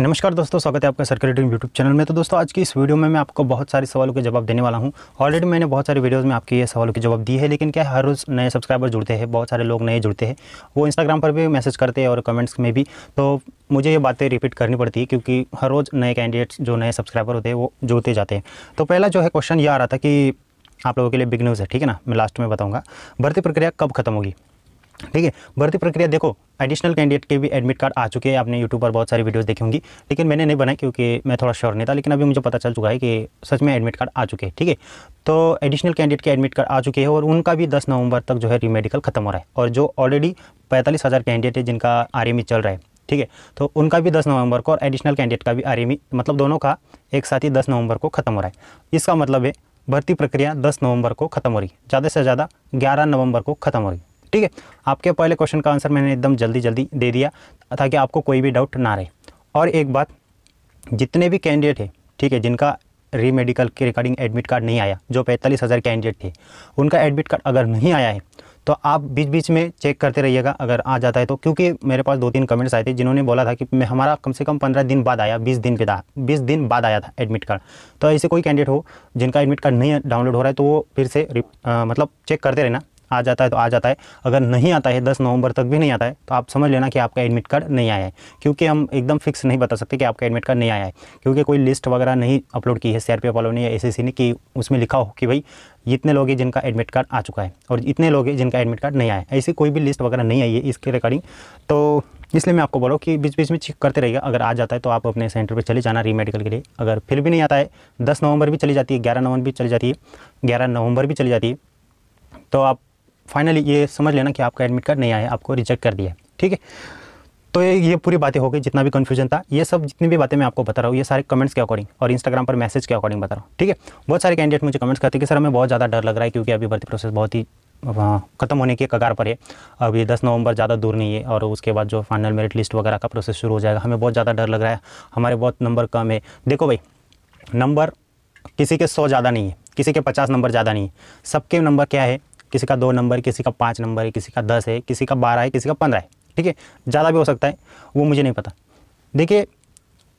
नमस्कार दोस्तों स्वागत है आपका सर्किलेटिंग यूट्यूब चैनल में तो दोस्तों आज की इस वीडियो में मैं आपको बहुत सारे सवालों के जवाब देने वाला हूं ऑलरेडी मैंने बहुत सारे वीडियोस में आपके ये सवालों के जवाब दिए हैं लेकिन क्या हर रोज़ नए सब्सक्राइबर जुड़ते हैं बहुत सारे लोग नए जुड़ते हैं वो इंस्टाग्राम पर भी मैसेज करते हैं और कमेंट्स में भी तो मुझे ये बातें रिपीट करनी पड़ती है क्योंकि हर रोज़ नए कैंडिडेट्स जो नए सब्सक्राइबर होते हैं वो जुड़ते जाते हैं तो पहला जो है क्वेश्चन ये आ रहा था कि आप लोगों के लिए बिग न्यूज़ है ठीक है ना मैं लास्ट में बताऊँगा भर्ती प्रक्रिया कब खत्म होगी ठीक है भर्ती प्रक्रिया देखो एडिशनल कैंडिडेट के भी एडमिट कार्ड आ चुके हैं आपने यूट्यूब पर बहुत सारी वीडियोस देखी होंगी लेकिन मैंने नहीं बनाई क्योंकि मैं थोड़ा श्योर नहीं था लेकिन अभी मुझे पता चल चुका है कि सच में एडमिट कार्ड आ चुके हैं ठीक है तो एडिशनल कैंडिडेट के एडमिट कार्ड आ चुके हैं और उनका भी दस नवंबर तक जो है रीमेडिकल खत्म हो रहा है और जो ऑलरेडी पैंतालीस हज़ार कैंडिडेट है जिनका आर चल रहा है ठीक है तो उनका भी दस नवंबर को और एडिशनल कैंडिडेट का भी आर मतलब दोनों का एक साथ ही दस नवंबर को खत्म हो रहा है इसका मतलब है भर्ती प्रक्रिया दस नवंबर को खत्म हो रही है ज़्यादा से ज़्यादा ग्यारह नवंबर को खत्म हो रही है ठीक है आपके पहले क्वेश्चन का आंसर मैंने एकदम जल्दी जल्दी दे दिया ताकि आपको कोई भी डाउट ना रहे और एक बात जितने भी कैंडिडेट है ठीक है जिनका री मेडिकल के रिगार्डिंग एडमिट कार्ड नहीं आया जो पैंतालीस हज़ार कैंडिडेट थे उनका एडमिट कार्ड अगर नहीं आया है तो आप बीच बीच में चेक करते रहिएगा अगर आ जाता है तो क्योंकि मेरे पास दो तीन कमेंट्स आए थे जिन्होंने बोला था कि मैं हमारा कम से कम पंद्रह दिन बाद आया बीस दिन पे था बीस दिन बाद आया था एडमिट कार्ड तो ऐसे कोई कैंडिडेट हो जिनका एडमिट कार्ड नहीं डाउनलोड हो रहा है तो वो फिर से आ, मतलब चेक करते रहना आ जाता है तो आ जाता है अगर नहीं आता है दस नवंबर तक भी नहीं आता है तो आप समझ लेना कि आपका एडमिट कार्ड नहीं आया है क्योंकि हम एकदम फिक्स नहीं बता सकते कि आपका एडमिट कार्ड नहीं आया है क्योंकि कोई लिस्ट वगैरह नहीं अपलोड की है सीआरपीएफ वालों ने या एस ने कि उसमें लिखा हो कि भाई इतने लोग हैं जिनका एडमिट कार्ड आ चुका है और इतने लोग हैं जिनका एडमिट कार्ड नहीं आया ऐसी कोई भी लिस्ट वगैरह नहीं आई है इसके रिकॉर्डिंग तो इसलिए मैं आपको बोला कि बीच बीच में चेक करते रहिएगा अगर आ जाता है तो आप अपने सेंटर पर चले जाना रीमेडिकल के लिए अगर फिर भी नहीं आता है दस नवंबर भी चली जाती है ग्यारह नवंबर भी चली जाती है ग्यारह नवंबर भी चली जाती है तो आप फाइनली ये समझ लेना कि आपका एडमिट कार्ड नहीं आया आपको रिजेक्ट कर दिया ठीक है तो ये ये पूरी बातें हो गई जितना भी कन्फ्यूजन था ये सब जितनी भी बातें मैं आपको बता रहा हूँ ये सारे कमेंट्स के अकॉर्डिंग और इंस्टाग्राम पर मैसेज के अकॉर्डिंग बता रहा हूँ ठीक है बहुत सारे कैंडिडेट मुझे कमेंट्स करते हैं कि सर हमें बहुत ज़्यादा डर लग रहा है क्योंकि अभी भर्ती प्रोसेस बहुत ही ख़त्म होने के कगार पर है अभी 10 नवंबर ज़्यादा दूर नहीं है और उसके बाद जो फाइनल मेरिट लिस्ट वगैरह का प्रोसेस शुरू हो जाएगा हमें बहुत ज़्यादा डर लग रहा है हमारे बहुत नंबर कम है देखो भाई नंबर किसी के सौ ज़्यादा नहीं है किसी के पचास नंबर ज़्यादा नहीं है सबके नंबर क्या है किसी का दो नंबर किसी का पाँच नंबर है किसी का दस है किसी का बारह है किसी का पंद्रह है ठीक है ज़्यादा भी हो सकता है वो मुझे नहीं पता देखिए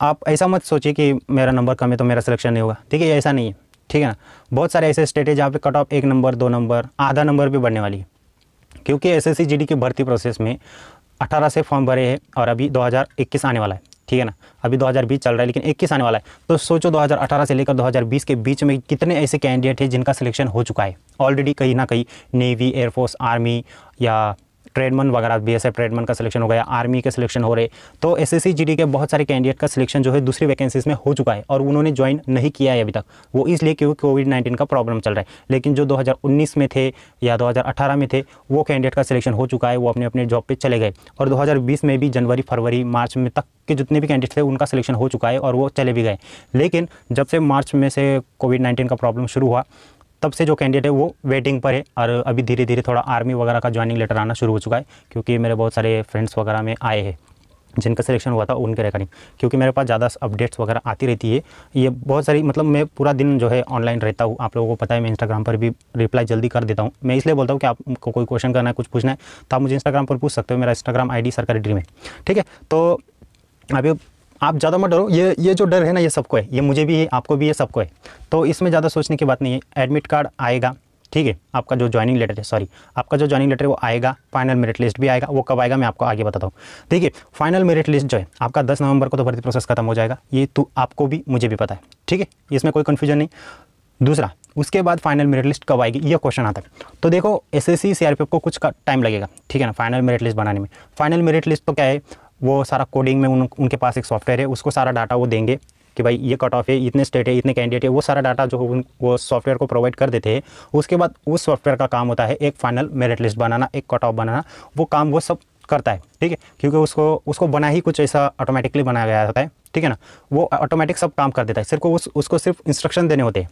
आप ऐसा मत सोचिए कि मेरा नंबर कम है तो मेरा सिलेक्शन नहीं होगा ठीक है ऐसा नहीं है ठीक है ना बहुत सारे ऐसे स्टेट है जहाँ पे कट ऑफ एक नंबर दो नंबर आधा नंबर भी बढ़ने वाली है क्योंकि एस एस की भर्ती प्रोसेस में 18 से फॉर्म भरे हैं और अभी 2021 आने वाला है ठीक है ना अभी 2020 चल रहा है लेकिन 21 आने वाला है तो सोचो 2018 से लेकर 2020 के बीच में कितने ऐसे कैंडिडेट हैं जिनका सिलेक्शन हो चुका है ऑलरेडी कहीं ना कहीं नेवी एयरफोर्स आर्मी या ट्रेडमन वगैरह बी एस ट्रेडमन का सिलेक्शन हो गया आर्मी के सिलेक्शन हो रहे तो एस एस के बहुत सारे कैंडिडेट का सिलेक्शन जो है दूसरी वैकेंसीज में हो चुका है और उन्होंने ज्वाइन नहीं किया है अभी तक वो इसलिए क्योंकि कोविड नाइन्टीन का प्रॉब्लम चल रहा है लेकिन जो दो में थे या दो में थे वो कैंडिडेट का सिलेक्शन हो चुका है वो अपने अपने जॉब पर चले गए और दो में भी जनवरी फरवरी मार्च में तक के जितने भी कैंडिडेट थे उनका सिलेक्शन हो चुका है और वो चले भी गए लेकिन जब से मार्च में से कोविड नाइन्टीन का प्रॉब्लम शुरू हुआ तब से जो कैंडिडेट है वो वेटिंग पर है और अभी धीरे धीरे थोड़ा आर्मी वगैरह का ज्वाइनिंग लेटर आना शुरू हो चुका है क्योंकि मेरे बहुत सारे फ्रेंड्स वगैरह में आए हैं जिनका सिलेक्शन हुआ था उनके रिकॉर्डिंग क्योंकि मेरे पास ज़्यादा अपडेट्स वगैरह आती रहती है ये बहुत सारी मतलब मैं पूरा दिन जो है ऑनलाइन रहता हूँ आप लोगों को पता है मैं इंस्टाग्राम पर भी रिप्लाई जल्दी कर देता हूँ मैं इसलिए बोलता हूँ कि आपको कोई क्वेश्चन करना है कुछ पूछना है तो आप मुझे इंस्टाग्राम पर पूछ सकते हो मेरा इंस्टाग्राम आई डी सरकारी ड्रीम है ठीक है तो अभी आप ज़्यादा मत डरो ये ये जो डर है ना ये सबको है ये मुझे भी है आपको भी है सबको है तो इसमें ज़्यादा सोचने की बात नहीं है एडमिट कार्ड आएगा ठीक है आपका जो ज्वाइनिंग लेटर है सॉरी आपका जो ज्वाइनिंग लेटर है वो आएगा फाइनल मेरिट लिस्ट भी आएगा वो कब आएगा मैं आपको आगे बताता हूँ ठीक है फाइनल मेरिट लिस्ट जो है आपका 10 नवंबर को तो भर्ती प्रोसेस खत्म हो जाएगा ये तो आपको भी मुझे भी पता है ठीक है इसमें कोई कन्फ्यूजन नहीं दूसरा उसके बाद फाइनल मेरिट लिस्ट कब आएगी ये क्वेश्चन आता है तो देखो एस एस को कुछ टाइम लगेगा ठीक है ना फाइनल मेरिट लिस्ट बनाने में फाइनल मेरिट लिस्ट तो क्या है वो सारा कोडिंग में उन उनके पास एक सॉफ्टवेयर है उसको सारा डाटा वो देंगे कि भाई ये कट ऑफ है इतने स्टेट है इतने कैंडिडेट है वो सारा डाटा जो उन वो सॉफ्टवेयर को प्रोवाइड कर देते हैं उसके बाद उस सॉफ्टवेयर का काम होता है एक फाइनल मेरिट लिस्ट बनाना एक कट ऑफ बनाना वो काम वो सब करता है ठीक है क्योंकि उसको उसको बना ही कुछ ऐसा ऑटोमेटिकली बनाया गया होता है ठीक है ना वो ऑटोमेटिक सब काम कर देता है सिर्फ उस उसको सिर्फ इंस्ट्रक्शन देने होते हैं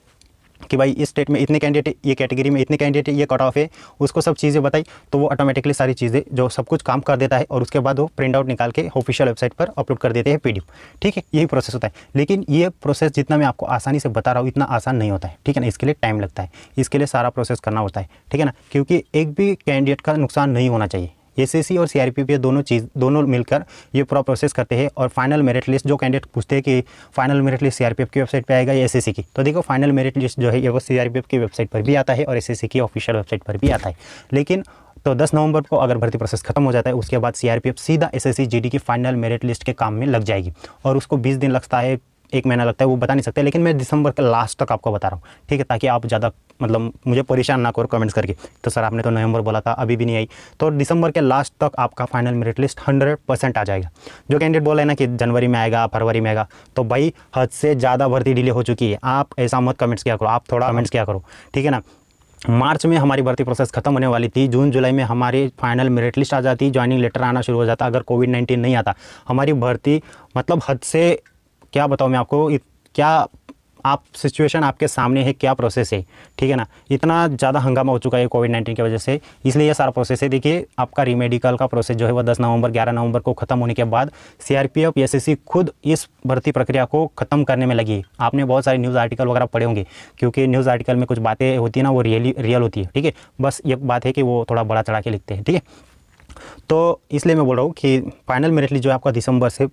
कि भाई इस स्टेट में इतने कैंडिडेट ये कैटेगरी में इतने कैंडिडेट ये कट ऑफ है उसको सब चीज़ें बताई तो वो ऑटोमेटिकली सारी चीज़ें जो सब कुछ काम कर देता है और उसके बाद वो प्रिंट आउट निकाल के ऑफिशियल वेबसाइट पर अपलोड कर देते हैं पी ठीक है यही प्रोसेस होता है लेकिन ये प्रोसेस जितना मैं आपको आसानी से बता रहा हूँ इतना आसान नहीं होता है ठीक है ना इसके लिए टाइम लगता है इसके लिए सारा प्रोसेस करना होता है ठीक है ना क्योंकि एक भी कैंडिडेट का नुकसान नहीं होना चाहिए सी और सीआरपीपीएफ दोनों चीज़ दोनों मिलकर ये पूरा प्रोसेस करते हैं और फाइनल मेरिट लिस्ट जो कैंडिडेट पूछते हैं कि फाइनल मेरिट लिस्ट सीआरपीएफ की वेबसाइट पर आएगा या एसएससी की तो देखो फाइनल मेरिट लिस्ट जो है ये वो सीआरपीएफ की वेबसाइट पर भी आता है और सी की ऑफिशियल वेबसाइट पर भी आता है लेकिन तो 10 नवंबर को अगर भर्ती प्रोसेस खत्म हो जाता है उसके बाद सीआरपीएफ सीधा एसएससी जीडी की फाइनल मेरिट लिस्ट के काम में लग जाएगी और उसको 20 दिन लगता है एक महीना लगता है वो बता नहीं सकते लेकिन मैं दिसंबर के लास्ट तक आपको बता रहा हूँ ठीक है ताकि आप ज़्यादा मतलब मुझे परेशान ना करो कमेंट्स करके तो सर आपने तो नवंबर बोला था अभी भी नहीं आई तो दिसंबर के लास्ट तक आपका final merit list hundred percent आ जाएगा जो कैंडिडेट बोला है ना कि जनवरी में आएगा फरवरी में आएगा तो भाई हद से ज़्यादा भर्ती डिले हो चुकी है आप ऐसा मत कमेंट्स किया करो आप थोड़ा कमेंट्स किया करो ठीक है ना मार्च में हमारी भर्ती प्रोसेस खत्म होने वाली थी जून जुलाई में हमारी फाइनल मेरिट लिस्ट आ जाती ज्वाइनिंग लेटर आना शुरू हो जाता अगर कोविड नाइन्टीन नहीं आता हमारी भर्ती मतलब हद से क्या बताऊँ मैं आपको क्या आप सिचुएशन आपके सामने है क्या प्रोसेस है ठीक है ना इतना ज़्यादा हंगामा हो चुका है कोविड नाइन्टीन की वजह से इसलिए ये सारा प्रोसेस है देखिए आपका रीमेडिकल का प्रोसेस जो है वो 10 नवंबर 11 नवंबर को ख़त्म होने के बाद सीआरपीएफ एसएससी खुद इस भर्ती प्रक्रिया को ख़त्म करने में लगी आपने बहुत सारे न्यूज़ आर्टिकल वगैरह पढ़े होंगे क्योंकि न्यूज़ आर्टिकल में कुछ बातें होती ना वो रियली रियल होती है ठीक है बस ये बात है कि वो थोड़ा बड़ा चढ़ा के लिखते हैं ठीक है तो इसलिए मैं बोल रहा हूँ कि फाइनल मेरिट लिस्ट जो है आपका दिसंबर से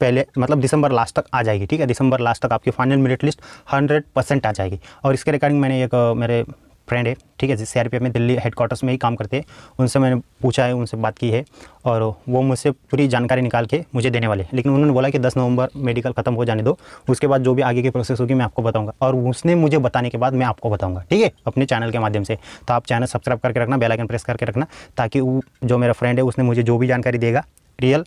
पहले मतलब दिसंबर लास्ट तक आ जाएगी ठीक है दिसंबर लास्ट तक आपकी final merit list hundred percent आ जाएगी और इसके रिगार्डिंग मैंने एक मेरे फ्रेंड है ठीक है जिस सी में दिल्ली हेडक्वार्टर्स में ही काम करते हैं उनसे मैंने पूछा है उनसे बात की है और वो मुझसे पूरी जानकारी निकाल के मुझे देने वाले लेकिन उन्होंने बोला कि 10 नवंबर मेडिकल ख़त्म हो जाने दो उसके बाद जो भी आगे की प्रोसेस होगी मैं आपको बताऊंगा और उसने मुझे बताने के बाद मैं आपको बताऊँगा ठीक है अपने चैनल के माध्यम से तो आप चैनल सब्सक्राइब करके रखना बेलाइकन प्रेस करके रखना ताकि वो जो मेरा फ्रेंड है उसने मुझे जो भी जानकारी देगा रियल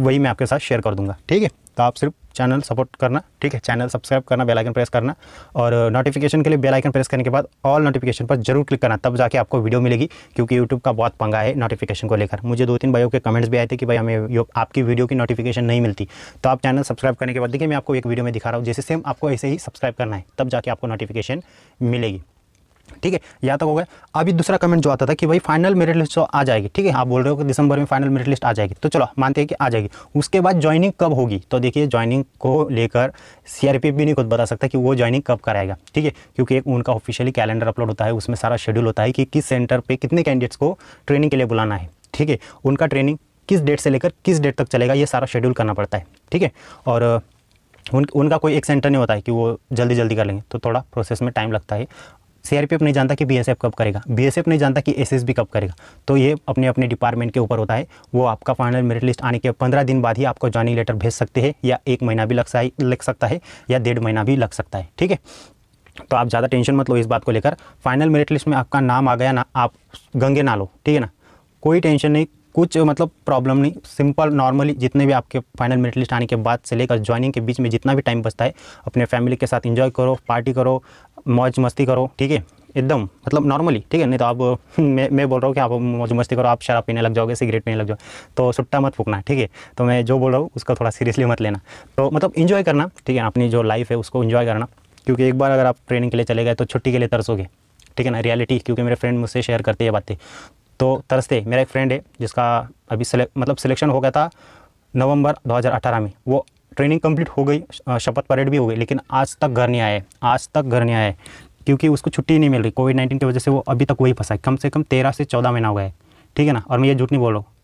वही मैं आपके साथ शेयर कर दूंगा ठीक है तो आप सिर्फ चैनल सपोर्ट करना ठीक है चैनल सब्सक्राइब करना बेल आइकन प्रेस करना और नोटिफिकेशन के लिए बेल आइकन प्रेस करने के बाद ऑल नोटिफिकेशन पर जरूर क्लिक करना तब जाके आपको वीडियो मिलेगी क्योंकि यूट्यूब का बहुत पंगा है नोटिफिकेशन को लेकर मुझे दो तीन भाइयों के कमेंट्स भी आए थे कि भाई हमें आपकी वीडियो की नोटिफिकेशन नहीं मिलती तो आप चैनल सब्सक्राइब करने के बाद देखिए मैं आपको एक वीडियो में दिखा रहा हूँ जैसे सेम आपको ऐसे ही सब्सक्राइब करना है तब जाके आपको नोटिफिकेशन मिलेगी ठीक है यहाँ तक हो गया अभी दूसरा कमेंट जो आता था कि भाई फाइनल मेरिट लिस्ट आ जाएगी ठीक है आप बोल रहे हो कि दिसंबर में फाइनल मेरिट लिस्ट आ जाएगी तो चलो मानते हैं कि आ जाएगी उसके बाद ज्वाइनिंग कब होगी तो देखिए ज्वाइनिंग को लेकर सीआरपीएफ भी नहीं खुद बता सकता कि वो ज्वाइनिंग कब कराएगा ठीक है क्योंकि एक उनका ऑफिशियली कैलेंडर अपलोड होता है उसमें सारा शेड्यूल होता है कि किस सेंटर पर कितने कैंडिडेट्स को ट्रेनिंग के लिए बुलाना है ठीक है उनका ट्रेनिंग किस डेट से लेकर किस डेट तक चलेगा ये सारा शेड्यूल करना पड़ता है ठीक है और उन उनका कोई एक सेंटर नहीं होता है कि वो जल्दी जल्दी कर लेंगे तो थोड़ा प्रोसेस में टाइम लगता है सीआरपीएफ नहीं जानता कि बीएसएफ कब करेगा बीएसएफ नहीं जानता कि एसएसबी कब करेगा तो ये अपने अपने डिपार्टमेंट के ऊपर होता है वो आपका फाइनल मेरिट लिस्ट आने के पंद्रह दिन बाद ही आपको ज्वाइनिंग लेटर भेज सकते हैं या एक महीना भी लग लग सकता है या डेढ़ महीना भी लग सकता है ठीक है तो आप ज़्यादा टेंशन मत लो इस बात को लेकर फाइनल मेरिट लिस्ट में आपका नाम आ गया ना आप गंगे ना लो ठीक है ना कोई टेंशन नहीं कुछ मतलब प्रॉब्लम नहीं सिंपल नॉर्मली जितने भी आपके फाइनल मेरिट लिस्ट आने के बाद से लेकर ज्वाइनिंग के बीच में जितना भी टाइम बचता है अपने फैमिली के साथ इंजॉय करो पार्टी करो मौज मस्ती करो ठीक है एकदम मतलब नॉर्मली ठीक है नहीं तो आप मैं मैं बोल रहा हूँ कि आप मौज मस्ती करो आप शराब पीने लग जाओगे सिगरेट पीने लग जाओ तो सुट्टा मत फूकना ठीक है तो मैं जो बोल रहा हूँ उसका थोड़ा सीरियसली मत लेना तो मतलब इन्जॉय करना ठीक है अपनी जो लाइफ है उसको इन्जॉय करना क्योंकि एक बार अगर आप ट्रेनिंग के लिए चले गए तो छुट्टी के लिए तरसोगे ठीक है ना रियलिटी क्योंकि मेरे फ्रेंड मुझसे शेयर करते हैं बातें तो तरसते मेरा एक फ्रेंड है जिसका अभी सिले, मतलब सिलेक्शन हो गया था नवंबर 2018 में वो ट्रेनिंग कंप्लीट हो गई शपथ परेड भी हो गई लेकिन आज तक घर नहीं आए आज तक घर नहीं आए क्योंकि उसको छुट्टी नहीं मिल रही कोविड नाइन्टीन की वजह से वो अभी तक वही फंसा है कम से कम तेरह से चौदह महीना हुआ है ठीक है ना और मैं ये झूठ नहीं बोल रहा हूँ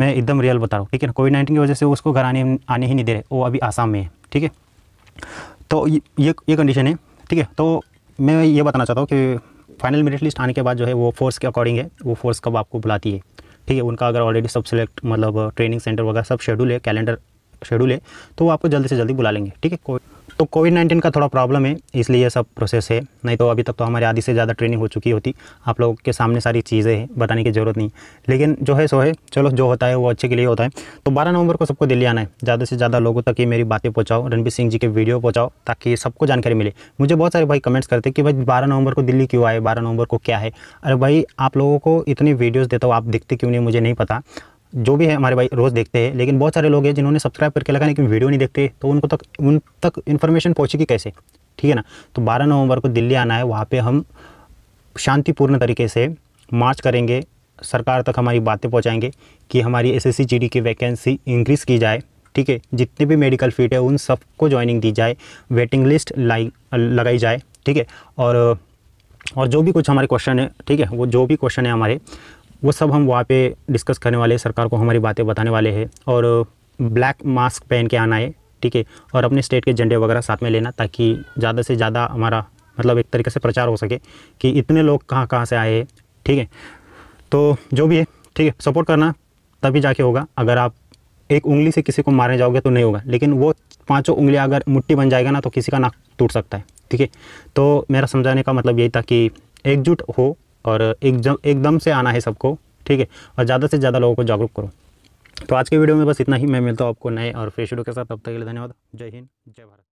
मैं एकदम रियल बता रहा हूँ ठीक है ना कोविड नाइन्टीन की वजह से उसको घर आने आने ही नहीं दे रहे वो अभी आसाम में है ठीक है तो ये ये कंडीशन है ठीक है तो मैं ये बताना चाहता हूँ कि फाइनल मेरिट लिस्ट आने के बाद जो है वो फोर्स के अकॉर्डिंग है वो फोर्स कब आपको बुलाती है ठीक है उनका अगर ऑलरेडी सब सेलेक्ट मतलब ट्रेनिंग सेंटर वगैरह सब शेड्यूल है कैलेंडर शेड्यूल है तो वो आपको जल्दी से जल्दी बुला लेंगे ठीक है कोई तो कोविड नाइन्टीन का थोड़ा प्रॉब्लम है इसलिए ये सब प्रोसेस है नहीं तो अभी तक तो हमारे आधी से ज़्यादा ट्रेनिंग हो चुकी होती आप लोगों के सामने सारी चीज़ें हैं बताने की ज़रूरत नहीं लेकिन जो है सो है चलो जो होता है वो अच्छे के लिए होता है तो बारह नवंबर को सबको दिल्ली आना है ज़्यादा से ज़्यादा लोगों तक ये मेरी बातें पहुँचाओ रणबीर सिंह जी के वीडियो पहुँचाओ ताकि सबको जानकारी मिले मुझे बहुत सारे भाई कमेंट्स करते कि भाई बारह नवंबर को दिल्ली क्यों आए बारह नवंबर को क्या है अरे भाई आप लोगों को इतनी वीडियोज़ देता हूँ आप दिखते क्यों नहीं मुझे नहीं पता जो भी है हमारे भाई रोज़ देखते हैं लेकिन बहुत सारे लोग हैं जिन्होंने सब्सक्राइब करके लगा लेकिन वीडियो नहीं देखते तो उनको तक उन तक इन्फॉर्मेशन पहुँचेगी कैसे ठीक है ना तो बारह नवंबर को दिल्ली आना है वहाँ पर हम शांतिपूर्ण तरीके से मार्च करेंगे सरकार तक हमारी बातें पहुँचाएंगे कि हमारी एस एस की वैकेंसी इंक्रीज़ की जाए ठीक है जितने भी मेडिकल फील्ड है उन सबको ज्वाइनिंग दी जाए वेटिंग लिस्ट लाई लगाई जाए ठीक है और और जो भी कुछ हमारे क्वेश्चन है ठीक है वो जो भी क्वेश्चन है हमारे वो सब हम वहाँ पे डिस्कस करने वाले हैं सरकार को हमारी बातें बताने वाले हैं और ब्लैक मास्क पहन के आना है ठीक है और अपने स्टेट के झंडे वगैरह साथ में लेना ताकि ज़्यादा से ज़्यादा हमारा मतलब एक तरीके से प्रचार हो सके कि इतने लोग कहाँ कहाँ से आए हैं ठीक है तो जो भी है ठीक है सपोर्ट करना तभी जाके होगा अगर आप एक उंगली से किसी को मारने जाओगे तो नहीं होगा लेकिन वो पाँचों उंगलियाँ अगर मुट्ठी बन जाएगा ना तो किसी का नाक टूट सकता है ठीक है तो मेरा समझाने का मतलब यही था कि एकजुट हो और एकदम एकदम से आना है सबको ठीक है और ज़्यादा से ज़्यादा लोगों को जागरूक करो तो आज के वीडियो में बस इतना ही मैं मिलता हूँ आपको नए और फ्रेश वीडियो के साथ तब तक के लिए धन्यवाद जय हिंद जय भारत